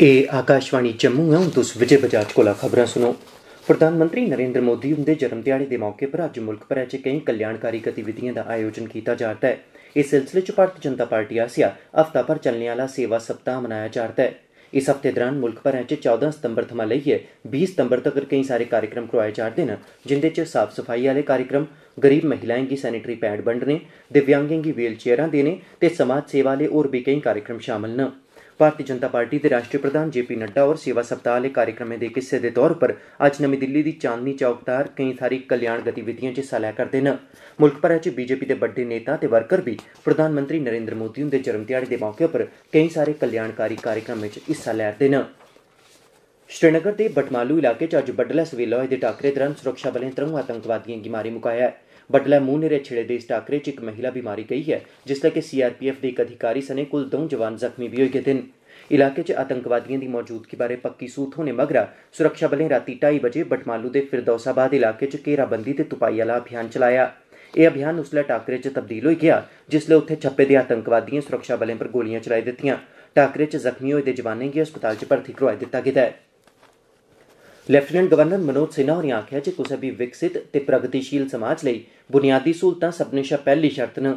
ਇਹ ਆਕਾਸ਼ਵਾਣੀ ਜੰਮੂ ਹੈ ਹੁਣ ਤੁਸੀਂ ਵਿਜੇ ਬਜਾਜ ਕੋਲਾ ਖਬਰਾਂ ਸੁਣੋ ਪ੍ਰਧਾਨ ਮੰਤਰੀ ਨਰਿੰਦਰ ਮੋਦੀ ਦੇ ਜਨਮ ਦਿਹਾੜੇ ਦੇ ਮੌਕੇ ਪਰ ਅੱਜ ਮੁਲਕ ਭਰ ਵਿੱਚ ਕਈ ਕਲਿਆਣਕਾਰੀ ਗਤੀਵਿਧੀਆਂ ਦਾ ਆਯੋਜਨ ਕੀਤਾ ਜਾ ਰਿਹਾ ਹੈ ਇਸ ਸਿਲਸਿਲੇ 'ਚ ਭਾਰਤੀ ਜਨਤਾ ਪਾਰਟੀ ਆਸਿਆ ਹਫਤਾ ਭਰ ਚੱਲਣ ਵਾਲਾ ਸੇਵਾ ਸਪਤਾਹ ਮਨਾਇਆ ਜਾ ਰਿਹਾ ਹੈ ਇਸ ਹਫਤੇ ਦੌਰਾਨ ਮੁਲਕ ਭਰ ਵਿੱਚ 14 ਸਤੰਬਰ ਤੋਂ ਲਈਏ 20 ਸਤੰਬਰ ਤੱਕ ਕਈ ਸਾਰੇ ਕਾਰਜਕ੍ਰਮ ਕਰਵਾਏ ਜਾ ਰਹੇ ਨੇ ਜਿੰਦੇ 'ਚ ਸਾਫ਼ ਸਫਾਈ ਵਾਲੇ ਕਾਰਜਕ੍ਰਮ ਗਰੀਬ ਮਹਿਲਾਵਾਂ ਦੀ ਸੈਨੇਟਰੀ ਪੈਡ ਵੰਡਣੇ ਦਿਵਿਆਂਗਾਂ ਦੀ ਵੀਲ ਚੇਅਰਾਂ ਦੇਣੇ ਤੇ ਸਮਾਜ ਸੇਵਾ ਲਈ ਹੋਰ ਵੀ ਕਈ ਕਾਰਜਕ੍ਰਮ ਸ਼ਾਮਲ ਨੇ ਭਾਰਤੀ ਜਨਤਾ ਪਾਰਟੀ ਦੇ ਰਾਸ਼ਟਰੀ ਪ੍ਰਧਾਨ ਜੇਪੀ ਨੱਡਾ ਔਰ ਸੇਵਾ ਸਪਤਾਹ ਵਾਲੇ ਕਾਰਜਕ੍ਰਮੇ ਦੇ ਕਿਸੇ ਦੇ ਤੌਰ ਪਰ ਅੱਜ ਨਵੀਂ ਦਿੱਲੀ ਦੀ ਚਾਂਦਨੀ ਚੌਕ ਤਾਰ ਕਈ ਸਾਰੀ ਕਲਿਆਣ ਗਤੀਵਿਧੀਆਂ 'ਚ ਹਿੱਸਾ ਲੈ ਕਰਦੇ ਨੇ ਮੁਲਕ ਭਰ 'ਚ ਬੀਜੇਪੀ ਦੇ ਵੱਡੇ ਨੇਤਾ ਤੇ ਵਰਕਰ ਵੀ ਪ੍ਰਧਾਨ ਮੰਤਰੀ ਨਰਿੰਦਰ ਮੋਦੀ ਦੇ ਜਨਮ ਦਿਹਾੜੇ ਦੇ ਮੌਕੇ 'ਪਰ ਕਈ ਸਾਰੇ ਕਲਿਆਣਕਾਰੀ ਕਾਰਜਕ੍ਰਮ ਵਿੱਚ ਹਿੱਸਾ ਲੈ ਰਹੇ ਨੇ ਸ਼੍ਰੀਨਗਰ ਦੇ ਬਟਮਾਲੂ ਇਲਾਕੇ 'ਚ ਅੱਜ ਬੱਡਲਾ ਸਵੇਲਾ ਹੋਏ ਦੇ ਟਾਕਰੇ ਦਰਮਿਆਨ ਸੁਰੱਖਿਆ ਬਲਾਂ ਨੇ ਤਰੰਗ ਆਤੰਕਵਾਦੀਆਂ ਦੀ ਮਾਰੀ ਮੁਕਾਇਆ ਹੈ ਬਟਲਾ ਮੂਹ ਛੇੜੇ ਦੇ ਇਸ ਚ ਇੱਕ ਮਹਿਲਾ ਵੀ ਮਾਰੀ ਗਈ ਹੈ ਜਿਸ ਤਰ੍ਹਾਂ ਕਿ ਸੀਆਰਪੀਐਫ ਦੇ ਇੱਕ ਅਧਿਕਾਰੀ ਸਨੇ ਕੁੱਲ ਦੋ ਜਵਾਨ ਜ਼ਖਮੀ ਵੀ ਹੋਏ ਦਿਨ ਇਲਾਕੇ ਚ ਆਤੰਕਵਾਦੀਆਂ ਦੀ ਮੌਜੂਦਗੀ ਬਾਰੇ ਪੱਕੀ ਸੂਤ ਹੋਣੇ ਮਗਰਾ ਸੁਰੱਖਿਆ ਬਲੇ ਰਾਤੀ 2:30 ਵਜੇ ਬਟਮਾਲੂ ਦੇ ਫਿਰਦੌਸਾਬਾਦ ਇਲਾਕੇ ਚ ਘੇਰਾਬੰਦੀ ਤੇ ਤੁਪਾਈ ਵਾਲਾ ਅਭਿਆਨ ਚਲਾਇਆ ਇਹ ਅਭਿਆਨ ਉਸਲੇ ਟਾਕਰੇ ਚ ਤਬਦੀਲ ਹੋ ਗਿਆ ਜਿਸ ਜਿਸਲੇ ਉੱਥੇ ਛੱਪੇ ਦੇ ਆਤੰਕਵਾਦੀਆਂ ਸੁਰੱਖਿਆ ਬਲੇ ਪਰ ਗੋਲੀਆਂ ਚਲਾਈ ਦਿੱਤੀਆਂ ਟਾਕਰੇ ਚ ਜ਼ਖਮੀ ਹੋਏ ਦੇ ਜਵਾਨਾਂ ਨੂੰ ਹਸਪਤਾਲ ਚ ਭਰਤੀ ਕਰਵਾਇਆ ਦਿੱਤਾ ਗਿਆ ਹੈ ਲੈਫਟੀਨੈਂਟ ਗਵਰਨਰ ਮਨੋਜ ਸਿਨਹਾ ਹੋरें आखेआ जे कुसै बी विकसित ते प्रगतिशील समाज लेई बुनियादी स्हूलतां सब्भनें शा पैहली शर्त न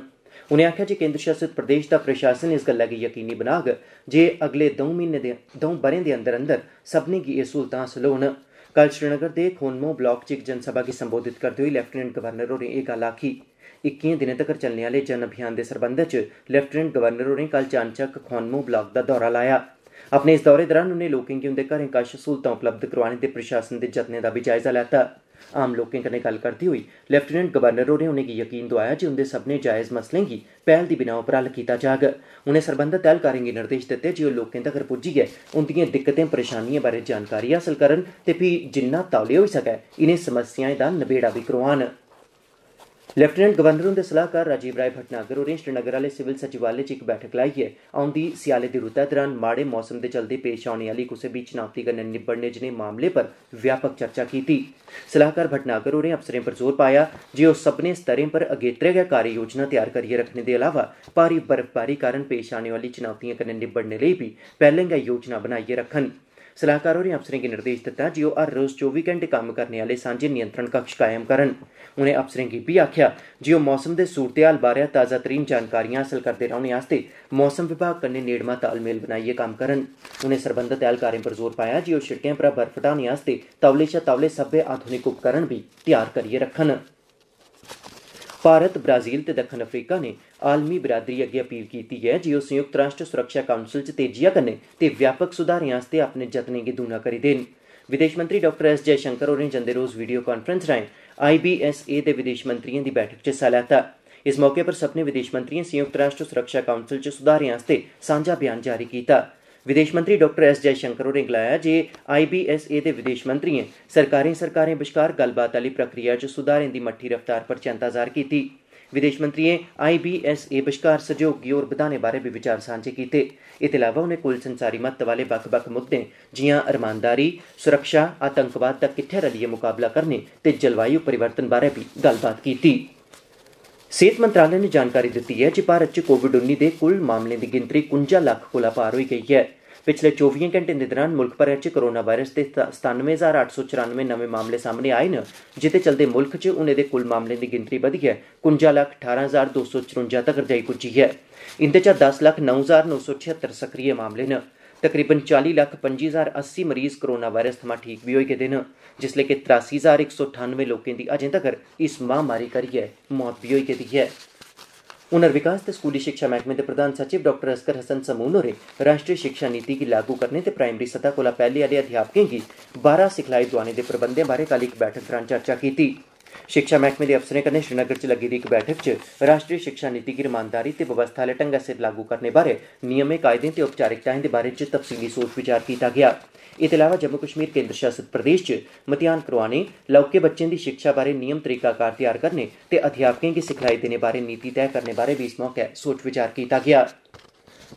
उनें आखेआ जे केन्द्र शासित प्रदेश दा प्रशासन इस गल्लै गी यकीनी बनाग जे अगले दौं ब'रें दे अंदर अंदर सब्भनें गी एह् स्हूलतां हासल होन कल श्रीनगर दे खोनमो ब्लाक च इक जनसभा गी संबोधित करदे होई लेफ्टिनेंट गवर्नर होरें एह् गल्ल आखी इक्किएं दिनें तक्कर चलने आह्ले जन अभियान दे सरबंधै च लेफ्टिनेंट गवर्नर होरें कल चानचक्क खोनमो ब्लाक दा दौरा लाया ਆਪਣੇ ਇਸ ਦੌਰੇ ਦੌਰਾਨ ਉਹਨੇ ਲੋਕਾਂ ਕੀ ਹੁੰਦੇ ਘਰੇ ਕਾਸ਼ ਸਹੂਲਤਾਂ ਉਪਲਬਧ ਕਰਵਾਉਣ ਦੇ ਪ੍ਰਸ਼ਾਸਨ ਦੇ ਜਤਨੇ ਦਾ ਵੀ ਜਾਇਜ਼ਾ ਲੈਤਾ ਆਮ ਲੋਕਾਂ ਕਨੇ ਗੱਲ ਕਰਦੀ ਹੋਈ ਲੈਫਟੀਨੈਂਟ ਗਵਰਨਰ ਉਹਨੇ ਉਹਨੇ ਯਕੀਨ ਦਵਾਇਆ ਜੀ ਉਹਦੇ ਸਭ ਨੇ ਜਾਇਜ਼ ਮਸਲੇ ਕੀ ਪਹਿਲ ਦੀ ਬਿਨਾ ਉਪਰ ਹੱਲ ਕੀਤਾ ਜਾਗ ਉਹਨੇ ਸਰਬੰਧਤ ਤਹਿਲ ਕਰਾਂਗੇ ਨਿਰਦੇਸ਼ ਦਿੱਤੇ ਜੀ ਉਹ ਲੋਕਾਂ ਤੱਕ ਪਹੁੰਚੀ ਗਏ ਉਹਦੀਆਂ ਦਿੱਕਤਾਂ ਪਰੇਸ਼ਾਨੀਆਂ ਬਾਰੇ ਜਾਣਕਾਰੀ ਹਾਸਲ ਕਰਨ ਤੇ ਫਿਰ ਜਿੰਨਾ ਤੌਲੇ ਹੋ ਸਕੇ ਇਹਨੇ ਸਮੱਸਿਆਵਾਂ ਦਾ ਨਿਬੇੜਾ ਵੀ ਕਰਵਾਣ लेफ्टिनेंट गवर्नर हुंदे सलाहकार राजीव राय भटनागर होरें श्रीनगर आह्ले सिविल सचिवालय च इक बैठक लाइयै औंदी स्याले दी रूतै दौरान माड़े मौसम दे चलदे पेश औने आह्ली कुसै बी चुनौती कन्नै निब्बड़ने जनेह मामलें पर व्यापक चर्चा कीती सलाहकार भटनागर होरें अफसरें पर जोर पाया जे ओह् सब्भनें स्तरें पर अगेत्रे गै कार्ययोजना तैयार करियै रक्खने दे अलावा भारी बर्फबारी कारण पेश औने आह्ली चुनौतिएं कन्नै निब्बड़ने लेई बी पैह्ले गै योजना बनाइयै रक्खन ਸਲਾਹਕਾਰ ਹੋਰੀ ਅਫਸਰਾਂ ਕੇ ਨਿਰਦੇਸ਼ ਦਿੱਤਾ ਜਿਉ ਹਰ ਰੋਜ਼ 24 ਘੰਟੇ ਕੰਮ ਕਰਨ ਵਾਲੇ ਸਾਂਝੇ ਨਿਯੰਤਰਣ ਕਕਸ਼ ਕਾਇਮ ਕਰਨ ਉਹਨੇ ਅਫਸਰਾਂ ਕੀ ਵੀ ਆਖਿਆ ਜਿਉ ਮੌਸਮ ਦੇ ਸੂਰਤਿਆਲ ਬਾਰੇ ਤਾਜ਼ਾ ਤਰੀਨ ਜਾਣਕਾਰੀਆਂ ਹਾਸਲ ਕਰਦੇ ਰਹਿਣੇ ਆਸਤੇ ਮੌਸਮ ਵਿਭਾਗ ਕੰਨੇ ਨੇੜਮਾ ਤਾਲਮੇਲ ਬਣਾਈਏ ਕੰਮ ਕਰਨ ਉਹਨੇ ਸਰਬੰਧਤ ਅਹਿਲਕਾਰਾਂ ਪਰ ਜ਼ੋਰ ਪਾਇਆ ਜਿਉ ਛਿੜਕਿਆਂ ਪਰ ਬਰਫਟਾਣ ਵਾਸਤੇ ਤਵਲੇ ਸ਼ਾ ਤਵਲੇ ਸਭੇ ਆਧੁਨਿਕ ਉਪਕਰਨ ਵੀ ਤਿਆਰ ਕਰੀਏ ਰੱਖਣ ਭਾਰਤ ਬ੍ਰਾਜ਼ੀਲ ਤੇ ਦੱਖਣ ਅਫਰੀਕਾ ਨੇ ਆਲਮੀ ਬਰਾਦਰੀ ਅੱਗੇ ਅਪੀਲ ਕੀਤੀ ਹੈ ਜੀਓ ਸੰਯੁਕਤ ਰਾਸ਼ਟਰ ਸੁਰੱਖਿਆ ਕਾਉਂਸਲ 'ਚ ਤੇਜ਼ੀਆ ਕਰਨੇ ਤੇ ਵਿਆਪਕ ਸੁਧਾਰਿਆਂ ਵਾਸਤੇ ਆਪਣੇ ਯਤਨਾਂ ਦੀ ਦੂਣਾ ਕਰੀ ਦੇਣ ਵਿਦੇਸ਼ ਮੰਤਰੀ ਡਾਕਟਰ ਐਸ ਜੈ ਸ਼ੰਕਰ ਹੋਰੇ ਜੰਦੇ ਰੋਜ਼ ਵੀਡੀਓ ਕਾਨਫਰੰਸ ਰਾਹੀਂ ਆਈਬੀਐਸਏ ਦੇ ਵਿਦੇਸ਼ ਮੰਤਰੀਆਂ ਦੀ ਬੈਠਕ 'ਚ ਹਿੱਸਾ ਲਿਆ ਇਸ ਮੌਕੇ ਪਰ ਸਭ ਨੇ ਵਿਦੇਸ਼ ਮੰਤਰੀਆਂ ਸੰਯੁਕਤ ਰਾਸ਼ਟਰ ਸੁਰੱਖਿਆ ਕਾਉਂਸਲ 'ਚ ਸੁਧਾਰਿਆਂ ਵਾਸਤੇ ਸਾਂਝਾ ਬਿਆਨ ਜਾਰੀ ਕੀਤਾ ਵਿਦੇਸ਼ ਮੰਤਰੀ ਡਾਕਟਰ ਐਸ ਜੈ ਸ਼ੰਕਰ ਨੇ ਗਲਾਇਆ ਜੇ ਆਈਬੀਐਸਏ ਦੇ ਵਿਦੇਸ਼ ਮੰਤਰੀ ਨੇ ਸਰਕਾਰੀ ਸਰਕਾਰੀ ਵਿਚਕਾਰ ਗੱਲਬਾਤ ਵਾਲੀ ਪ੍ਰਕਿਰਿਆ 'ਚ ਸੁਧਾਰਨ ਦੀ ਮੱਠੀ ਰਫ਼ਤਾਰ ਪਰ ਚਿੰਤਾ ਜ਼ਾਹਰ ਕੀਤੀ ਵਿਦੇਸ਼ ਮੰਤਰੀ ਨੇ ਆਈਬੀਐਸਏ ਵਿਚਕਾਰ ਸਹਿਯੋਗ ਔਰ ਵਿਧਾਨੇ ਬਾਰੇ ਵੀ ਵਿਚਾਰ ਸਾਂਝੇ ਕੀਤੇ ਇਤ ਇਲਾਵਾ ਉਹਨੇ ਕੁੱਲ ਸੰਚਾਰੀ ਮੱਤ ਵਾਲੇ ਵੱਖ-ਵੱਖ ਮੁੱਦੇ ਜਿਹਾ ਅਰਮਾਨਦਾਰੀ ਸੁਰੱਖਿਆ ਆਤੰਕਵਾਦ ਤੱਕ ਕਿੱਥੇ ਰਲੀਏ ਮੁਕਾਬਲਾ ਕਰਨੇ ਤੇ ਜਲਵਾਯੂ ਪਰਿਵਰਤਨ ਬਾਰੇ ਵੀ ਗੱਲਬਾਤ ਕੀਤੀ ਸਿਹਤ ਮੰਤਰਾਲੇ ਨੇ ਜਾਣਕਾਰੀ ਦਿੱਤੀ ਹੈ ਕਿ ਭਾਰਤ 'ਚ ਕੋਵਿਡ-19 ਦੇ ਕੁੱਲ ਮਾਮਲੇ ਦੀ ਗਿਣਤੀ 51 ਲੱਖ ਕੋਲ ਪਾਰ ਹੋਈ ਗਈ ਹੈ ਪਿਛਲੇ 24 ਘੰਟੇ ਦੇ ਦੌਰਾਨ ਮੁਲਕ ਭਰ 'ਚ ਕੋਰੋਨਾ ਵਾਇਰਸ ਦੇ 97894 ਨਵੇਂ ਮਾਮਲੇ ਸਾਹਮਣੇ ਆਏ ਨੇ ਜਿਤੇ ਚਲਦੇ ਮੁਲਕ 'ਚ ਉਹਨੇ ਦੇ ਕੁੱਲ ਮਾਮਲੇ ਦੀ ਗਿਣਤੀ ਵਧੀ ਹੈ 51 ਲੱਖ 18254 ਤੱਕ ਜਾਈ ਪੁੱਜੀ ਹੈ ਇੰਦੇ 'ਚ 10 ਲੱਖ 9976 ਸਕਰੀਏ ਮਾਮਲੇ ਨੇ तकरीबन चाली लख पंजी हज़ार अस्सी मरीज कोरोना वायरस थमां ठीक भी होई गेदे न जिसलै कि तरासी हज़ार एक सौ अठानवे लोकें दी अजें तगर इस महामारी करियै मौत बी होई गेदी ऐ हुनर विकास ते स्कूली शिक्षा मैह्कमे दे प्रधान सचिव डॉक्टर असगर हसन समून होरें राष्ट्री शिक्षा नीति की लागू करने ते प्राइमरी सतह कोला पहले आह्ले अध्यापकें गी बाह्रा सिखलाई दुआने दे प्रबंधें बारै कल इक बैठक दौरान चर्चा कीती शिक्षा मैह्कमे दे अफसरें कन्नै श्रीनगर च लग्गी दी इक बैठक च राश्ट्री शिक्षा नीति गी रमानदारी ते बवस्था आह्ले ढंग्गै सिर लागू करने बारै नियमें कायदें ते औपचारिकताएं दे बारै च तफसीली सोच विचार कीता गेआ एह्दे अलावा जम्मू कश्मीर केन्द्र शासित प्रदेश च मतेयान करोआने लौह्के बच्चें दी शिक्षा बारै नियम तरीकाकार तैयार करने ते अध्यापकें गी सिखलाई देने बारै नीति तैय करने बारै बी इस मौके सोच विचार कीता गेआ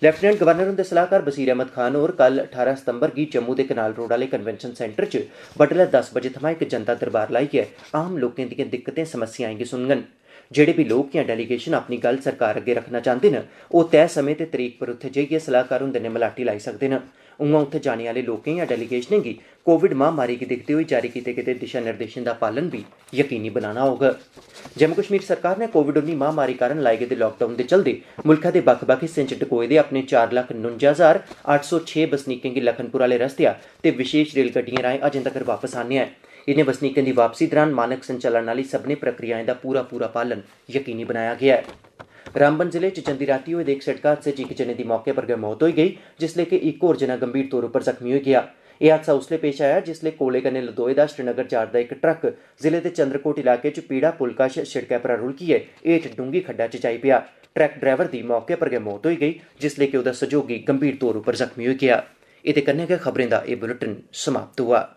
ਲੈਫਟੀਨੈਂਟ ਗਵਰਨਰ ਹੁੰਦੇ ਸਲਾਹਕਾਰ ਬਸੀਰ ਅਹਿਮਦ ਖਾਨ ਹੋਰ ਕੱਲ 18 ਸਤੰਬਰ ਦੀ ਜੰਮੂ ਦੇ ਕਨਾਲ ਰੋਡ ਵਾਲੇ ਕਨਵੈਨਸ਼ਨ ਸੈਂਟਰ 'ਚ ਬਟਲਰ 10 ਵਜੇ ਥਮਾ ਇੱਕ ਜਨਤਾ ਦਰਬਾਰ ਲਾਈ ਹੈ ਆਮ ਲੋਕਾਂ ਦੀਆਂ ਦਿੱਕਤਾਂ ਸਮੱਸਿਆਵਾਂ ਆਏਗੀ ਸੁਣਨ ਜਿਹੜੇ ਵੀ ਲੋਕ ਜਾਂ ਡੈਲੀਗੇਸ਼ਨ ਆਪਣੀ ਗੱਲ ਸਰਕਾਰ ਅੱਗੇ ਰੱਖਣਾ ਚਾਹੁੰਦੇ ਨੇ ਉਹ ਤੈਅ ਸਮੇਂ ਤੇ ਤਰੀਕ ਪਰ ਉੱਥੇ ਜਾਈਏ ਸਲਾਹਕਾਰ ਹੁੰਦੇ ਨੇ ਮਲਾਟੀ ਲਾਈ ਸਕਦੇ ਨੇ ਉਹਨਾਂ ਉੱਥੇ ਜਾਣੇ ਵਾਲੇ ਲੋਕਾਂ ਜਾਂ ਡੈਲੀਗੇਸ਼ਨਾਂ ਕੀ ਕੋਵਿਡ ਮਹਾਮਾਰੀ ਕੀ ਦੇਖਦੇ ਹੋਏ ਜਾਰੀ ਕੀਤੇ ਗਏ ਦਿਸ਼ਾ ਨਿਰਦੇਸ਼ਾਂ ਦਾ ਪਾਲਨ ਵੀ ਯਕੀਨੀ ਬਣਾਉਣਾ ਹੋਗਾ ਜੰਮੂ ਕਸ਼ਮੀਰ ਸਰਕਾਰ ਨੇ ਕੋਵਿਡ-19 ਮਹਾਮਾਰੀ ਕਾਰਨ ਲਾਏ ਗਏ ਲਾਕਡਾਊਨ ਦੇ ਚਲਦੇ ਮੁਲਕਾਂ ਦੇ ਵੱਖ-ਵੱਖ ਹਿੱਸਿਆਂ 'ਚ ਟਕੋਏ ਦੇ ਆਪਣੇ 4,49,806 ਬਸਨੀਕਾਂ ਗੀ ਲਖਨਪੁਰ ਵਾਲੇ ਰਸਤੇ ਤੇ ਵਿਸ਼ੇਸ਼ ਰੇਲ ਗੱਡੀਆਂ ਰਾਹੀਂ ਅਜੇ ਤੱਕ ਵਾਪਸ ਆਣਿਆ ਆ ਇਹਨੇ ਵਸਨੀਕਾਂ ਦੀ ਵਾਪਸੀ ਦੌਰਾਨ ਮਾਨਕ ਸੰਚਾਲਨ ਵਾਲੀ ਸਭਨੇ ਪ੍ਰਕਿਰਿਆਵਾਂ ਦਾ ਪੂਰਾ ਪੂਰਾ ਪਾਲਨ ਯਕੀਨੀ ਬਣਾਇਆ ਗਿਆ ਹੈ ਰਾਮਬਨ ਜ਼ਿਲ੍ਹੇ ਚ ਚੰਦੀ ਰਾਤੀ ਹੋਏ ਦੇ ਇੱਕ ਸੜਕਾ ਹਾਦਸੇ ਜਨੇ ਦੀ ਮੌਕੇ ਪਰ ਗਏ ਮੌਤ ਹੋ ਗਈ ਜਿਸ ਲਈ ਕਿ ਇੱਕ ਹੋਰ ਜਨਾ ਗੰਭੀਰ ਤੌਰ ਉੱਪਰ ਜ਼ਖਮੀ ਹੋ ਗਿਆ ਇਹ ਹਾਦਸਾ ਉਸ ਲਈ ਪੇਸ਼ ਆਇਆ ਜਿਸ ਲਈ ਕੋਲੇ ਕਨੇ ਲਦੋਏ ਦਾ ਸ਼੍ਰੀਨਗਰ ਚਾਰ ਦਾ ਇੱਕ ਟਰੱਕ ਜ਼ਿਲ੍ਹੇ ਦੇ ਚੰਦਰਕੋਟ ਇਲਾਕੇ ਚ ਪੀੜਾ ਪੁਲਕਾਸ਼ ਸੜਕੇ ਪਰ ਰੁਲਕੀ ਹੈ ਇਹ ਚ ਡੂੰਗੀ ਖੱਡਾ ਚ ਚਾਈ ਪਿਆ ਟਰੱਕ ਡਰਾਈਵਰ ਦੀ ਮੌਕੇ ਪਰ ਗਏ ਮੌਤ ਹੋ ਗਈ ਜਿਸ ਲਈ ਕਿ ਉਹਦਾ ਸਹਿਯੋਗੀ ਗੰਭੀਰ ਤੌਰ ਉੱਪਰ ਜ਼ਖਮੀ ਹੋ ਗਿਆ ਇਹ ਕੰਨੇ ਕੇ ਖਬਰਾਂ ਦਾ ਇਹ ਬੁਲੇਟਿਨ ਸਮਾਪਤ ਹੁਆ